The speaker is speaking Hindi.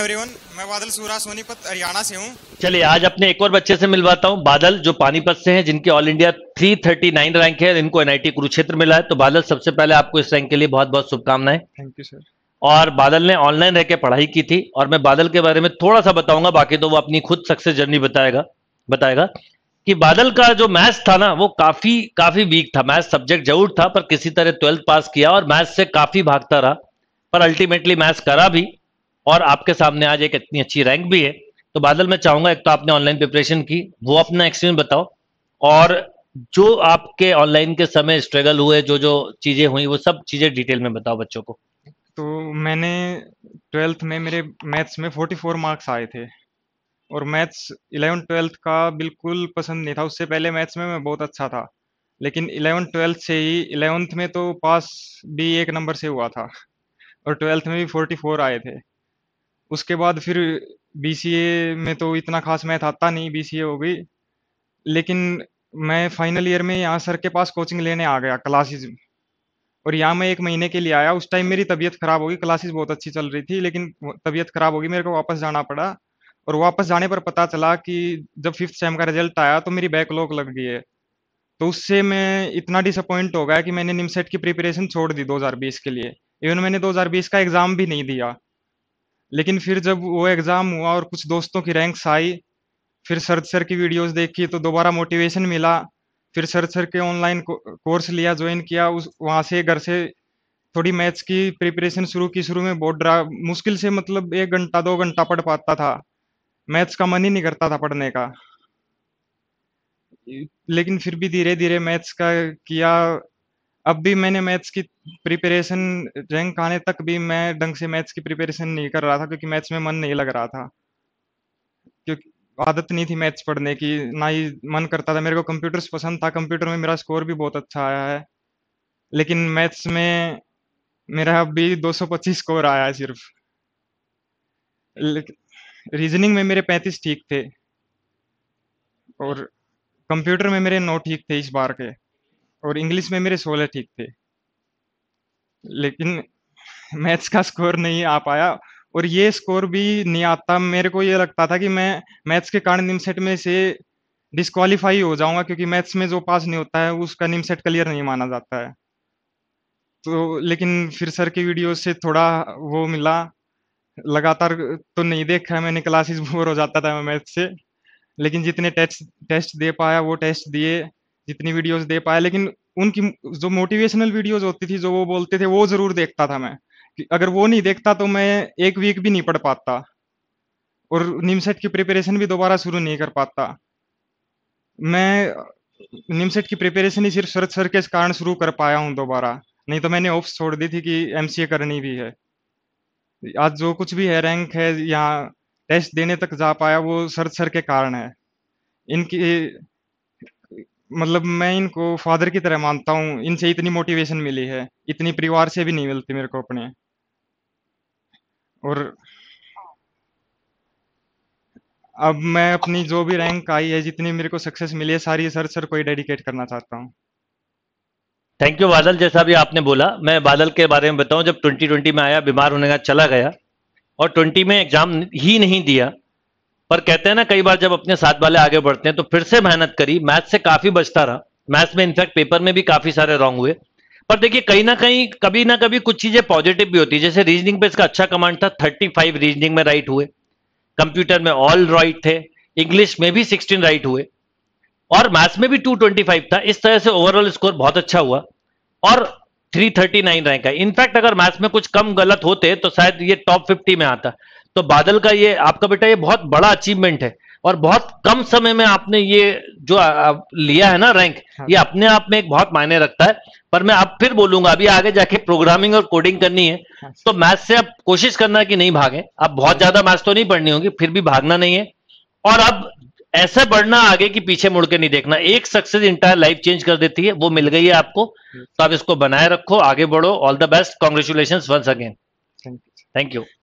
एवरीवन मैं बादल सूरा सोनीपत हरियाणा से हूँ चलिए आज अपने एक और बच्चे से मिलवाता हूँ बादल जो पानीपत से हैं जिनके ऑल इंडिया 339 रैंक है इनको एनआईटी कुरुक्षेत्र मिला है तो बादल सबसे पहले आपको इस रैंक के लिए बहुत बहुत शुभकामनाएं थैंक यू सर और बादल ने ऑनलाइन रह के पढ़ाई की थी और मैं बादल के बारे में थोड़ा सा बताऊंगा बाकी तो वो अपनी खुद सक्सेस जर्नी बताएगा बताएगा कि बादल का जो मैथ्स था ना वो काफी काफी वीक था मैथ सब्जेक्ट जरूर था पर किसी तरह ट्वेल्थ पास किया और मैथ्स से काफी भागता रहा पर अल्टीमेटली मैथ्स करा भी और आपके सामने आज एक इतनी अच्छी रैंक भी है तो बादल मैं चाहूंगा एक तो आपने ऑनलाइन प्रिपरेशन की वो अपना एक्सपीरियंस बताओ और जो आपके ऑनलाइन के समय स्ट्रगल हुए जो जो चीजें हुई वो सब चीजें डिटेल में बताओ बच्चों को तो मैंने ट्वेल्थ में मेरे मैथ्स में 44 मार्क्स आए थे और मैथ्स इलेवन ट्वेल्थ का बिल्कुल पसंद नहीं था उससे पहले मैथ्स में मैं बहुत अच्छा था लेकिन इलेवन ट्वेल्थ से ही इलेवंथ में तो पास भी एक नंबर से हुआ था और ट्वेल्थ में भी 44 आए थे उसके बाद फिर बी में तो इतना खास मैथ आता नहीं बी हो गई लेकिन मैं फाइनल ईयर में यहाँ सर के पास कोचिंग लेने आ गया क्लासेज और यहाँ मैं एक महीने के लिए आया उस टाइम मेरी तबीयत खराब होगी क्लासेस बहुत अच्छी चल रही थी लेकिन तबीयत खराब होगी मेरे को वापस जाना पड़ा और वापस जाने पर पता चला कि जब फिफ्थ सेम का रिजल्ट आया तो मेरी बैकलॉग लग गई है तो उससे मैं इतना डिसअपॉइंट हो गया कि मैंने निमसेट की प्रिपरेशन छोड़ दी 2020 के लिए इवन मैंने 2020 का एग्जाम भी नहीं दिया लेकिन फिर जब वो एग्ज़ाम हुआ और कुछ दोस्तों की रैंक्स आई फिर सरद सर की वीडियोस देखी तो दोबारा मोटिवेशन मिला फिर सरद सर के ऑनलाइन कोर्स लिया ज्वाइन किया उस वहाँ से घर से थोड़ी मैथ्स की प्रिपरेशन शुरू की शुरू में बहुत डरा मुश्किल से मतलब एक घंटा दो घंटा पढ़ पाता था मैथ्स का मन ही नहीं करता था पढ़ने का लेकिन फिर भी धीरे धीरे मैथ्स का किया अब भी मैंने मैथ्स की प्रिपरेशन रैंक आने तक भी मैं ढंग से मैथ्स की प्रिपरेशन नहीं कर रहा था क्योंकि मैथ्स में मन नहीं लग रहा था क्योंकि आदत नहीं थी मैथ्स पढ़ने की ना ही मन करता था मेरे को कंप्यूटर्स पसंद था कंप्यूटर में मेरा स्कोर भी बहुत अच्छा आया है लेकिन मैथ्स में मेरा अभी 225 स्कोर आया है सिर्फ रीजनिंग में मेरे 35 ठीक थे और कंप्यूटर में मेरे नौ ठीक थे इस बार के और इंग्लिश में मेरे सोलह ठीक थे लेकिन मैथ्स का स्कोर नहीं आ पाया और ये स्कोर भी नहीं आता मेरे को ये लगता था कि मैं मैथ्स के कारण सेट में से डिस्कालीफाई हो जाऊंगा क्योंकि मैथ्स में जो पास नहीं होता है उसका निम सेट क्लियर नहीं माना जाता है तो लेकिन फिर सर की वीडियो से थोड़ा वो मिला लगातार तो नहीं देखा है मैंने क्लासेस बोर हो जाता था मैथ्स मैथ से लेकिन जितने टेस्ट टेस्ट दे पाया वो टेस्ट दिए जितनी वीडियोस दे पाया लेकिन उनकी जो मोटिवेशनल वीडियोस होती थी जो वो बोलते थे वो जरूर देखता था मैं कि अगर वो नहीं देखता तो मैं एक वीक भी नहीं पढ़ पाता और निमसेट की प्रिपरेशन भी दोबारा शुरू नहीं कर पाता मैं निमसेट की प्रिपरेशन ही सिर्फ शरद सर के कारण शुरू कर पाया हूँ दोबारा नहीं तो मैंने ऑप्स छोड़ दी थी कि एम करनी भी है आज जो कुछ भी है रैंक है या टेस्ट देने तक जा पाया वो सर सर के कारण है इनकी मतलब मैं इनको फादर की तरह मानता हूँ इनसे इतनी मोटिवेशन मिली है इतनी परिवार से भी नहीं मिलती मेरे को अपने और अब मैं अपनी जो भी रैंक आई है जितनी मेरे को सक्सेस मिली है सारी सर सर को ही डेडिकेट करना चाहता हूँ थैंक यू बादल जैसा भी आपने बोला मैं बादल के बारे में बताऊं जब 2020 में आया बीमार होने का चला गया और 20 में एग्जाम ही नहीं दिया पर कहते हैं ना कई बार जब अपने साथ वाले आगे बढ़ते हैं तो फिर से मेहनत करी मैथ से काफी बचता रहा मैथ्स में इनफैक्ट पेपर में भी काफी सारे रॉन्ग हुए पर देखिए कहीं ना कहीं कभी ना कभी कुछ चीजें पॉजिटिव भी होती है जैसे रीजनिंग पे इसका अच्छा कमांड था 35 रीजनिंग में राइट हुए कंप्यूटर में ऑल राइट थे इंग्लिश में भी 16 राइट हुए और मैथ्स में भी 225 था इस तरह से ओवरऑल स्कोर बहुत अच्छा हुआ और 339 रैंक है इनफैक्ट अगर मैथ्स में कुछ कम गलत होते तो शायद ये टॉप 50 में आता तो बादल का ये आपका बेटा ये बहुत बड़ा अचीवमेंट है और बहुत कम समय में आपने ये जो लिया है ना रैंक हाँ। ये अपने आप में एक बहुत मायने रखता है पर मैं अब फिर बोलूंगा अभी आगे जाके प्रोग्रामिंग और कोडिंग करनी है हाँ। तो मैथ से आप कोशिश करना कि नहीं भागे अब बहुत हाँ। ज्यादा मैथ्स तो नहीं पढ़नी होगी फिर भी भागना नहीं है और अब ऐसा बढ़ना आगे की पीछे मुड़ के नहीं देखना एक सक्सेस इंटायर लाइफ चेंज कर देती है वो मिल गई है आपको तो आप इसको बनाए रखो आगे बढ़ो all the best congratulation once again thank you